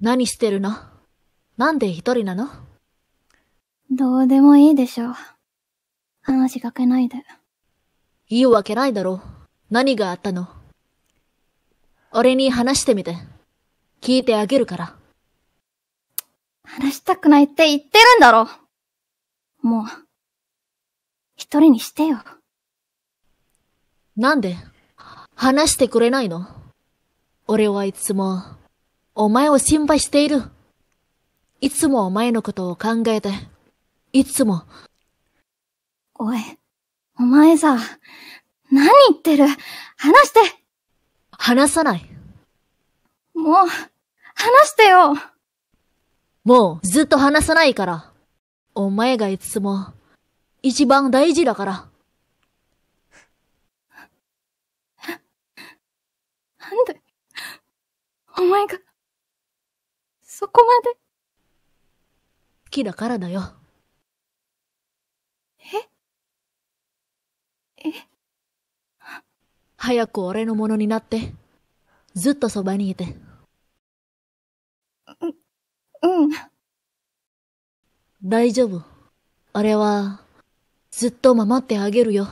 何してるのなんで一人なのどうでもいいでしょう。話しかけないで。いいわけないだろ何があったの俺に話してみて。聞いてあげるから。話したくないって言ってるんだろもう、一人にしてよ。なんで話してくれないの俺はいつも、お前を心配している。いつもお前のことを考えて、いつも。おい、お前さ、何言ってる話して話さない。もう、話してよもうずっと話さないから。お前がいつも、一番大事だから。そこまで。好きだからだよ。ええ早く俺のものになって。ずっとそばにいて。う、うん。大丈夫。あれは、ずっと守ってあげるよ。